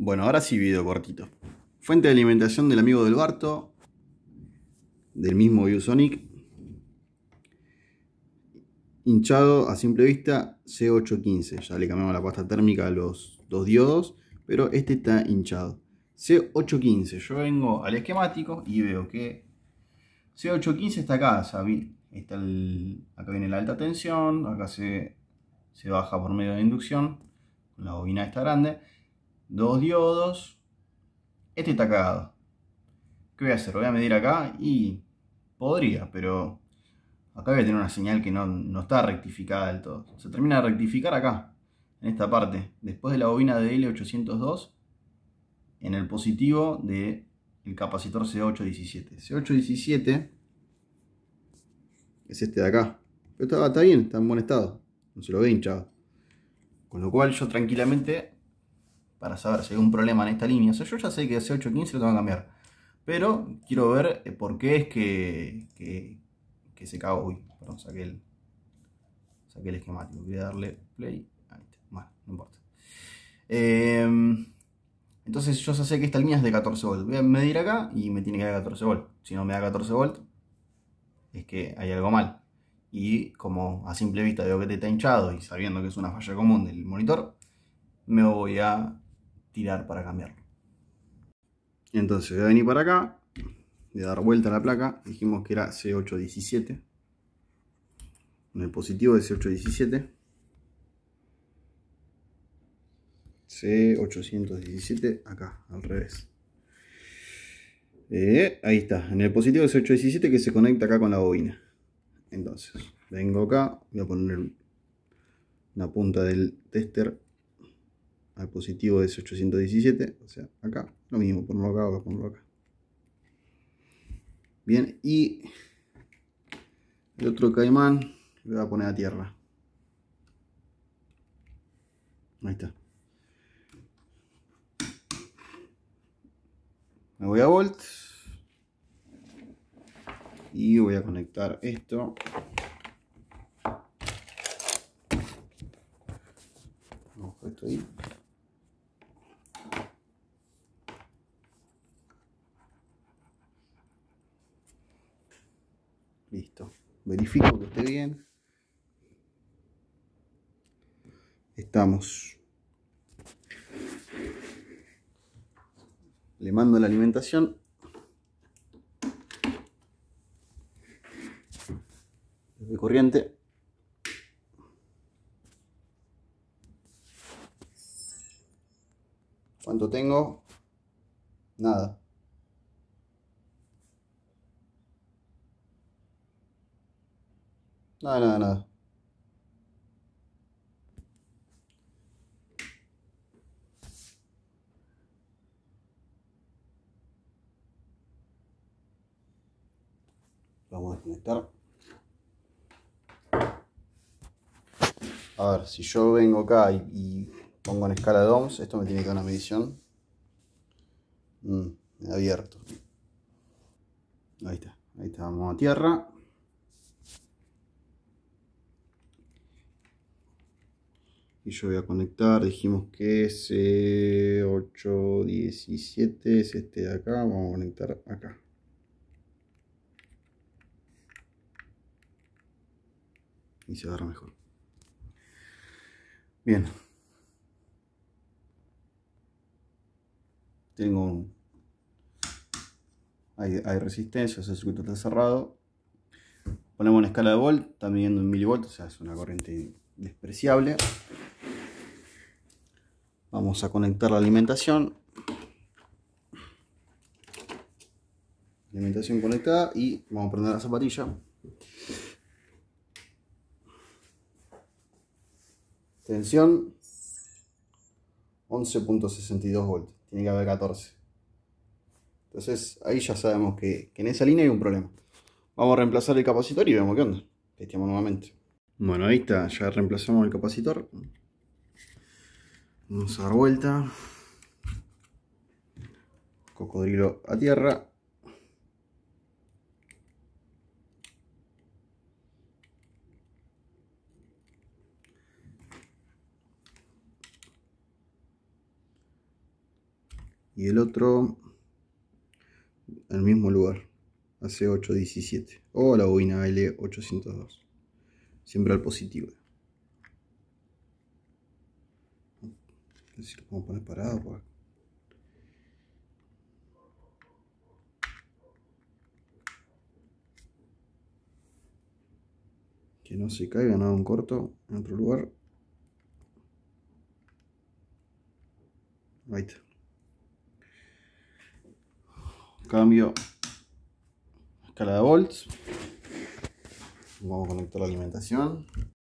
Bueno, ahora sí video cortito. Fuente de alimentación del amigo del Barto, del mismo ViewSonic. Hinchado a simple vista C815. Ya le cambiamos la pasta térmica a los dos diodos, pero este está hinchado. C815, yo vengo al esquemático y veo que C815 está acá, Está acá viene la alta tensión, acá se, se baja por medio de inducción, la bobina está grande dos diodos. Este está cagado. ¿Qué voy a hacer? voy a medir acá? Y podría, pero acá voy a tener una señal que no, está rectificada del todo. Se termina de rectificar acá, en esta parte. Después de la bobina de L802, en el positivo del capacitor C817. C817 es este de acá. Pero está, está bien, está en buen estado. No se lo ve hinchado. Con lo cual yo tranquilamente para saber si hay un problema en esta línea. O sea, yo ya sé que hace 8.15 lo tengo que cambiar. Pero quiero ver eh, por qué es que, se cago Uy, perdón, saqué el, saqué el esquemático. darle play. Ahí está. Bueno, no importa. Em, entonces yo ya sé que esta línea es de 14 volts. Voy a medir acá y me tiene que dar 14 volts. Si no me da 14 volt, es que hay algo mal. Y como a simple vista veo que te está hinchado y sabiendo que es una falla común del monitor, me voy a tirar para cambiarlo. Entonces voy a venir para acá, de dar vuelta a la placa, dijimos que era C817, en el positivo de C817. C817 acá, al revés. Eh, ahí está, en el positivo de c 817 que se conecta acá con la bobina. Entonces, vengo acá, voy a poner la punta del tester al positivo es 817, o sea, acá, lo mismo, ponlo acá, acá ponlo acá. Bien, y el otro caimán lo voy a poner a tierra. Ahí está. Me voy a Volt. Y voy a conectar esto Listo. Verifico que esté bien. Estamos. Le mando la alimentación. De corriente. ¿Cuánto tengo? Nada. Nada, nada, nada. Vamos a desconectar. A ver, si yo vengo acá y, pongo en escala de esto me tiene que dar una medición. Mm, abierto. Ahí está, ahí está, vamos a tierra. y yo voy a conectar, dijimos que es 817 es este de acá, vamos a conectar acá. Y se agarra mejor. Bien. Tengo un... Hay, hay resistencia, ese circuito está cerrado. Ponemos una escala de volt, está midiendo en milivolt o sea, es una corriente despreciable. Vamos a conectar la alimentación. Alimentación conectada y vamos a prender la zapatilla. Tensión 11.62 voltios. Tiene que haber 14. Entonces ahí ya sabemos que, en esa línea hay un problema. Vamos a reemplazar el capacitor y vemos qué onda. Testeamos nuevamente. Bueno, ahí está. Ya reemplazamos el capacitor. Vamos a dar vuelta. Cocodrilo a tierra. y el otro al mismo lugar, ocho 817 o la bobina L802, siempre al positivo. si lo podemos poner parado que no se caiga nada un corto en otro lugar ahí está cambio escala de volts vamos a conectar la alimentación